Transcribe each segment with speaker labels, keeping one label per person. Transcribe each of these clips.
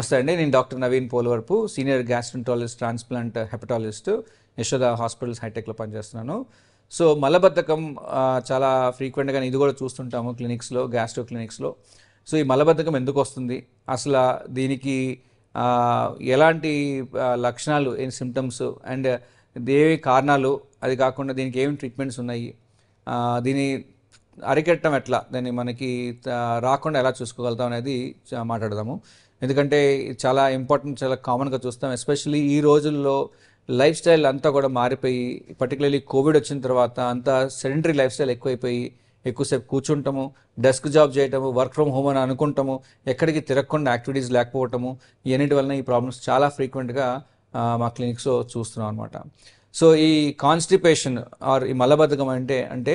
Speaker 1: నమస్తే అండి నేను doctor Naveen Polavarapu senior gastroenterologist transplant hepatologist Yashoda hospitals హైటెక్లో పనిచేస్తున్నాను సో మలబద్ధకం చాలా ఫ్రీక్వెంట్గా ఇది కూడా చూస్తుంటాము క్లినిక్స్లో గ్యాస్ట్రో క్లినిక్స్లో సో ఈ మలబద్ధకం ఎందుకు వస్తుంది అసలు దీనికి ఎలాంటి లక్షణాలు ఏం సిమ్టమ్స్ అండ్ దేవి కారణాలు అది కాకుండా దీనికి ఏం ట్రీట్మెంట్స్ ఉన్నాయి దీని అరికట్టడం ఎట్లా దాన్ని మనకి రాకుండా ఎలా చూసుకోగలుగుతాం అనేది మాట్లాడదాము ఎందుకంటే చాలా ఇంపార్టెంట్ చాలా కామన్గా చూస్తాం ఎస్పెషలీ ఈ రోజుల్లో లైఫ్ స్టైల్ అంతా కూడా మారిపోయి పర్టికులర్లీ కోవిడ్ వచ్చిన తర్వాత అంతా సెడెంటరీ లైఫ్ స్టైల్ ఎక్కువైపోయి ఎక్కువసేపు కూర్చుంటాము డెస్క్ జాబ్ చేయటము వర్క్ ఫ్రమ్ హోమ్ అని అనుకుంటాము ఎక్కడికి తిరగకుండా యాక్టివిటీస్ లేకపోవటము ఇవన్నిటి వలన ఈ ప్రాబ్లమ్స్ చాలా ఫ్రీక్వెంట్గా మా క్లినిక్స్లో చూస్తున్నాం అనమాట సో ఈ కాన్స్టిపేషన్ ఆర్ ఈ మలబద్ధకం అంటే అంటే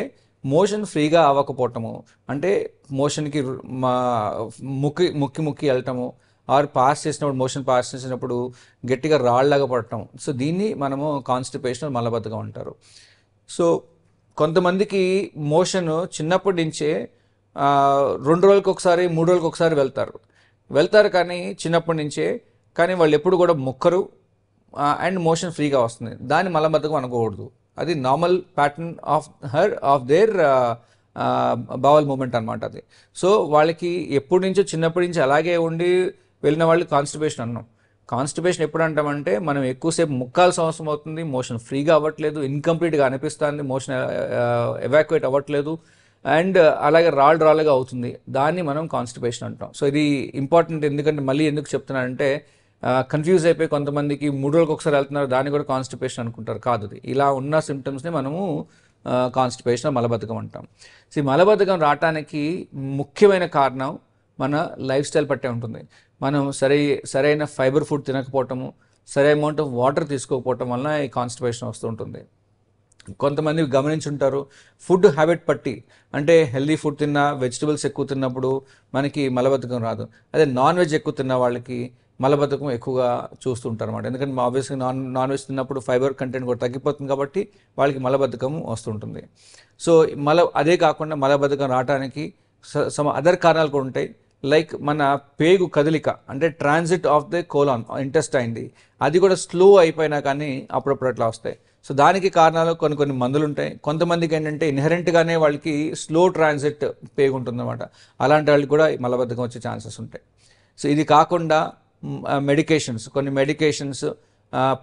Speaker 1: మోషన్ ఫ్రీగా అవ్వకపోవటము అంటే మోషన్కి మా ముక్కి ముక్కి ముక్కి వెళ్ళటము ఆర్ పాస్ చేసినప్పుడు మోషన్ పాస్ చేసినప్పుడు గట్టిగా రాళ్ళగా పడటం సో దీన్ని మనము కాన్స్టిపేషన్ మలబద్ధకం అంటారు సో కొంతమందికి మోషన్ చిన్నప్పటి నుంచే రెండు రోజులకి ఒకసారి మూడు రోజులకి ఒకసారి వెళ్తారు వెళ్తారు కానీ చిన్నప్పటి నుంచే కానీ వాళ్ళు ఎప్పుడు కూడా మొక్కరు అండ్ మోషన్ ఫ్రీగా వస్తుంది దాన్ని మలబద్ధకం అనుకోకూడదు అది normal pattern of her of their bowel movement అనమాట అది సో వాళ్ళకి ఎప్పటి నుంచో చిన్నప్పటి నుంచి అలాగే ఉండి వెళ్ళిన వాళ్ళు కాన్స్టిపేషన్ అన్నాం కాన్స్టిపేషన్ ఎప్పుడు అంటామంటే మనం ఎక్కువసేపు ముక్కాల్సిన అవసరం అవుతుంది మోషన్ ఫ్రీగా అవ్వట్లేదు ఇన్కంప్లీట్గా అనిపిస్తుంది మోషన్ ఎవాక్యుయేట్ అవ్వట్లేదు అండ్ అలాగే రాళ్ళు రాళ్ళుగా అవుతుంది దాన్ని మనం కాన్స్టిపేషన్ అంటాం సో ఇది ఇంపార్టెంట్ ఎందుకంటే మళ్ళీ ఎందుకు చెప్తున్నానంటే కన్ఫ్యూజ్ అయిపోయి కొంతమందికి మూడు రోజులకు ఒకసారి వెళ్తున్నారు దాన్ని కూడా కాన్స్టిపేషన్ అనుకుంటారు కాదు ఇలా ఉన్న సిమ్టమ్స్ని మనము కాన్స్టిపేషన్ మలబద్ధకం అంటాం సో ఈ మలబద్ధకం రావటానికి ముఖ్యమైన కారణం మన లైఫ్ స్టైల్ పట్టే ఉంటుంది మనం సరి సరైన ఫైబర్ ఫుడ్ తినకపోవటము సరే అమౌంట్ ఆఫ్ వాటర్ తీసుకోకపోవటం వలన ఈ కాన్స్టిపేషన్ ఉంటుంది కొంతమంది గమనించుంటారు ఫుడ్ హ్యాబిట్ పట్టి అంటే హెల్దీ ఫుడ్ తిన్నా వెజిటబుల్స్ ఎక్కువ తిన్నప్పుడు మనకి మలబద్ధకం రాదు అదే నాన్ వెజ్ ఎక్కువ తిన్న వాళ్ళకి మలబద్ధకం ఎక్కువగా చూస్తూ ఉంటారు అనమాట ఎందుకంటే ఆబ్వియస్గా నాన్ నాన్ వెజ్ తిన్నప్పుడు ఫైబర్ కంటెంట్ కూడా తగ్గిపోతుంది కాబట్టి వాళ్ళకి మలబద్ధకం వస్తుంటుంది సో మల అదే కాకుండా మలబద్ధకం రావడానికి సమ అదర్ కారణాలు కూడా ఉంటాయి లైక్ మన పేగు కదలిక అంటే ట్రాన్సిట్ ఆఫ్ ది కోలాన్ ఇంటెస్టైన్ది అది కూడా స్లో అయిపోయినా కానీ అప్పుడప్పుడు అట్లా వస్తాయి సో దానికి కారణాలు కొన్ని కొన్ని మందులు ఉంటాయి కొంతమందికి ఏంటంటే ఇన్హెరెంట్గానే వాళ్ళకి స్లో ట్రాన్సిట్ పేగు ఉంటుందన్నమాట అలాంటి వాళ్ళకి కూడా మలబద్ధకం వచ్చే ఛాన్సెస్ ఉంటాయి సో ఇది కాకుండా మెడికేషన్స్ కొన్ని మెడికేషన్స్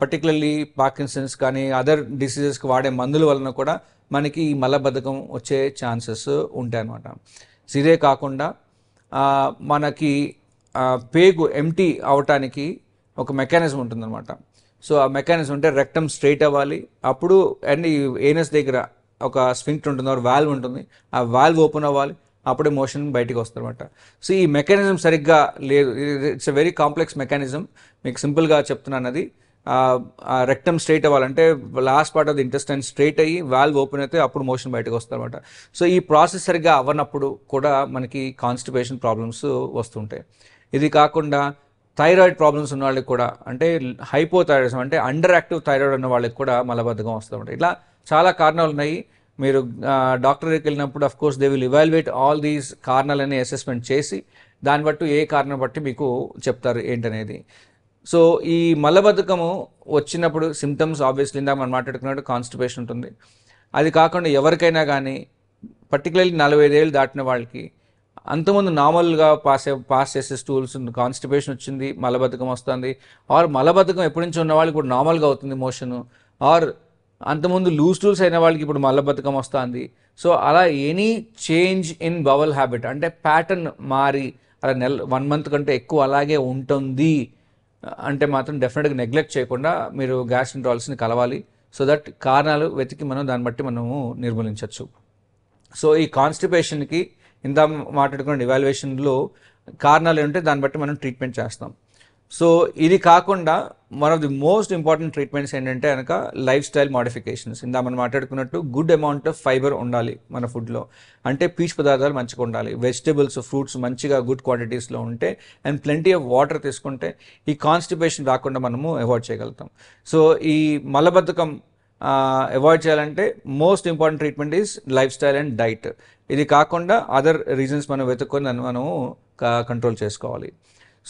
Speaker 1: పర్టికులర్లీ పార్కిన్సన్స్ కానీ అదర్ డిసీజెస్కి వాడే మందుల వలన కూడా మనకి ఈ మలబద్ధకం వచ్చే ఛాన్సెస్ ఉంటాయి అన్నమాట ఇదే కాకుండా మనకి పేగు ఎంటీ అవటానికి ఒక మెకానిజం ఉంటుందన్నమాట సో ఆ మెకానిజం అంటే రెక్టమ్ స్ట్రైట్ అవ్వాలి అప్పుడు అండ్ ఈ ఏనస్ దగ్గర ఒక స్వింక్ట్ ఉంటుంది ఒక వాల్వ్ ఉంటుంది ఆ వాల్వ్ ఓపెన్ అవ్వాలి అప్పుడే మోషన్ బయటకు వస్తుందన్నమాట సో ఈ మెకానిజం సరిగ్గా లేదు it's a very complex mechanism మీకు సింపుల్గా చెప్తున్నాను అది రెక్టమ్ స్ట్రైట్ అవ్వాలంటే last part of the intestine straight అయ్యి వాల్వ్ ఓపెన్ అయితే అప్పుడు మోషన్ బయటకు అనమాట సో ఈ ప్రాసెస్ సరిగ్గా అవ్వనప్పుడు కూడా మనకి కాన్స్టిపేషన్ ప్రాబ్లమ్స్ వస్తుంటాయి ఇది కాకుండా థైరాయిడ్ ప్రాబ్లమ్స్ ఉన్న వాళ్ళకి కూడా అంటే హైపోథైరాయిడ్స్ అంటే అండర్ యాక్టివ్ థైరాయిడ్ ఉన్న వాళ్ళకి కూడా మలబద్ధకం ఉంటాయి ఇట్లా చాలా కారణాలు ఉన్నాయి మీరు డాక్టర్ దగ్గరికి వెళ్ళినప్పుడు of course they will evaluate all these కారణాలని అసెస్మెంట్ చేసి దాన్ని బట్టి ఏ కారణం బట్టి మీకు చెప్తారు ఏంటనేది సో ఈ మలబద్ధకము వచ్చినప్పుడు సిమ్టమ్స్ ఆబ్వియస్లీ ఇందాక మనం మాట్లాడుకున్నట్టు కాన్స్టిపేషన్ ఉంటుంది అది కాకుండా ఎవరికైనా కానీ పర్టికులర్లీ నలభై ఐదేళ్ళు దాటిన వాళ్ళకి అంతకుముందు నార్మల్గా పాస్ పాస్ చేసే స్టూల్స్ కాన్స్టిపేషన్ వచ్చింది మలబద్ధకం వస్తుంది ఆర్ మలబద్ధకం ఎప్పటి నుంచి ఉన్న వాళ్ళకి ఇప్పుడు నార్మల్గా అవుతుంది మోషను ఆర్ అంతకుముందు లూజ్ టూల్స్ అయిన వాళ్ళకి ఇప్పుడు మలబద్ధకం వస్తుంది సో అలా any change in bowel habit అంటే ప్యాటర్న్ మారి అలా నెల వన్ మంత్ కంటే ఎక్కువ అలాగే ఉంటుంది అంటే మాత్రం డెఫినెట్గా నెగ్లెక్ట్ చేయకుండా మీరు గ్యాస్ ఇంట్రాల్స్ని కలవాలి సో దట్ కారణాలు వెతికి మనం దాన్ని బట్టి మనము నిర్మూలించవచ్చు సో ఈ కాన్స్టిపేషన్కి ఇంత మాట్లాడుకున్న ఇవాల్యుయేషన్లో కారణాలు ఉంటే దాన్ని బట్టి మనం ట్రీట్మెంట్ చేస్తాం సో ఇది కాకుండా one of the most important treatments ఏంటంటే కనుక లైఫ్ స్టైల్ మాడిఫికేషన్స్ ఇందా మనం మాట్లాడుకున్నట్టు గుడ్ అమౌంట్ ఆఫ్ ఫైబర్ ఉండాలి మన ఫుడ్లో అంటే పీచు పదార్థాలు మంచిగా ఉండాలి వెజిటబుల్స్ ఫ్రూట్స్ మంచిగా గుడ్ క్వాంటిటీస్లో ఉంటే అండ్ ప్లెంటీ ఆఫ్ వాటర్ తీసుకుంటే ఈ కాన్స్టిపేషన్ రాకుండా మనము అవాయిడ్ చేయగలుగుతాం సో ఈ మలబద్ధకం అవాయిడ్ చేయాలంటే most important treatment is lifestyle and diet ఇది కాకుండా అదర్ రీజన్స్ మనం వెతుక్కొని దాన్ని మనము కంట్రోల్ చేసుకోవాలి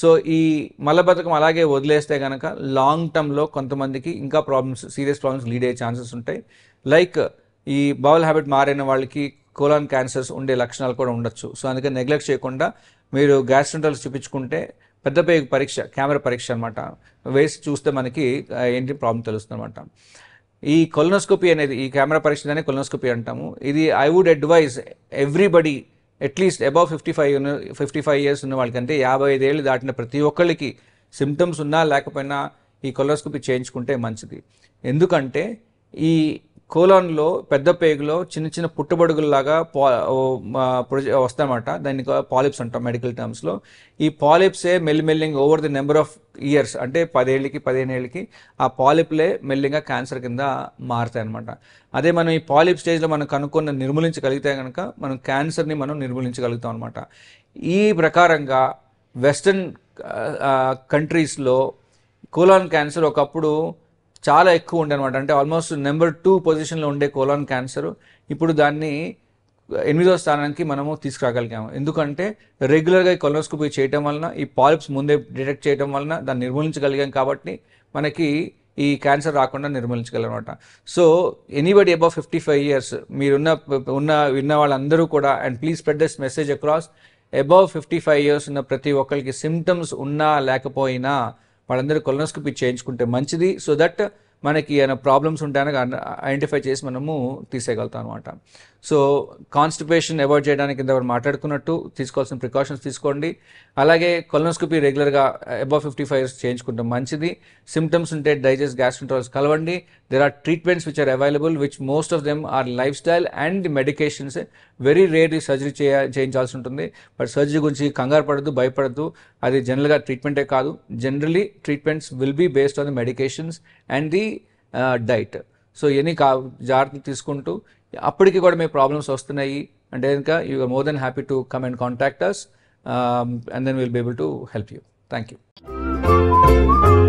Speaker 1: సో ఈ మలబద్ధకం అలాగే వదిలేస్తే కనుక లాంగ్ టర్మ్లో కొంతమందికి ఇంకా ప్రాబ్లమ్స్ సీరియస్ ప్రాబ్లమ్స్ లీడ్ అయ్యే ఛాన్సెస్ ఉంటాయి లైక్ ఈ బౌల్ హ్యాబిట్ మారిన వాళ్ళకి కోలాన్ క్యాన్సర్స్ ఉండే లక్షణాలు కూడా ఉండొచ్చు సో అందుకని నెగ్లెక్ట్ చేయకుండా మీరు సెంటర్లు చూపించుకుంటే పెద్ద పేగు పరీక్ష కెమెరా పరీక్ష అనమాట వేసి చూస్తే మనకి ఏంటి ప్రాబ్లం తెలుస్తుంది అనమాట ఈ కొలనోస్కోపీ అనేది ఈ కెమెరా పరీక్ష అనేది కొలనోస్కోపీ అంటాము ఇది I would advise everybody at least above fifty five fifty five years ఉన్న వాళ్ళకంటే యాభై ఐదేళ్ళు దాటిన ప్రతి ఒక్కళ్ళకి సిమ్టమ్స్ ఉన్నా లేకపోయినా ఈ కొలోస్కోపీ చేయించుకుంటే మంచిది ఎందుకంటే ఈ కోలాన్లో పెద్ద పేగులో చిన్న చిన్న పుట్టబడుగుల్లాగా పా వస్తాయన్నమాట దాన్ని పాలిప్స్ అంటాం మెడికల్ టర్మ్స్లో ఈ పాలిప్సే మెల్లిమెల్లింగ్ over the number of years అంటే పదేళ్ళకి పదిహేను ఏళ్ళకి ఆ పాలిప్లే మెల్లిగా క్యాన్సర్ కింద మారుతాయి అనమాట అదే మనం ఈ పాలిప్ స్టేజ్లో మనం కనుక్కున్న నిర్మూలించగలిగితే కనుక మనం క్యాన్సర్ని మనం నిర్మూలించగలుగుతాం అనమాట ఈ ప్రకారంగా వెస్టర్న్ కంట్రీస్లో కోలాన్ క్యాన్సర్ ఒకప్పుడు చాలా ఎక్కువ ఉండే అనమాట అంటే ఆల్మోస్ట్ నెంబర్ టూ పొజిషన్లో ఉండే కోలాన్ క్యాన్సర్ ఇప్పుడు దాన్ని uh, ఎనిమిదో స్థానానికి మనము తీసుకురాగలిగాము ఎందుకంటే రెగ్యులర్గా ఈ కొలనోస్కోపీ చేయటం వలన ఈ పాలిప్స్ ముందే డిటెక్ట్ చేయడం వలన దాన్ని నిర్మూలించగలిగాం కాబట్టి మనకి ఈ క్యాన్సర్ రాకుండా అనమాట so anybody above fifty five years మీరున్న ఉన్న విన్న వాళ్ళందరూ కూడా and please spread this message across above fifty five years ఉన్న ప్రతి ఒక్కరికి సిమ్టమ్స్ ఉన్నా లేకపోయినా వాళ్ళందరూ కొలనోస్కోపీ చేయించుకుంటే మంచిది సో దట్ మనకి ఏమైనా ప్రాబ్లమ్స్ ఉంటే ఐడెంటిఫై చేసి మనము తీసేయగలుగుతాం అనమాట సో కాన్స్టిపేషన్ అవాయిడ్ చేయడానికి ఇంత మాట్లాడుకున్నట్టు తీసుకోవాల్సిన ప్రికాషన్స్ తీసుకోండి అలాగే కొలనోస్కోపీ రెగ్యులర్గా అబవ్ ఫిఫ్టీ ఫైవ్ ఇయర్స్ చేయించుకుంటాం మంచిది సిమ్టమ్స్ ఉంటే డైజెస్ట్ గ్యాస్ట్రంటాలజిస్ట్ కలవండి there are treatments which are available which most of them are lifestyle and medications very rare surgery చేయ చేయించాల్సి ఉంటుంది బట్ సర్జరీ గురించి కంగారు పడద్దు భయపడద్దు అది జనరల్గా ట్రీట్మెంటే కాదు generally treatments will be based on the medications and the diet so ఇవన్నీ కా జాగ్రత్తలు తీసుకుంటూ అప్పటికి కూడా మీ ప్రాబ్లమ్స్ వస్తున్నాయి అంటే కనుక you are more than happy to come and contact us and then will be able to help you thank you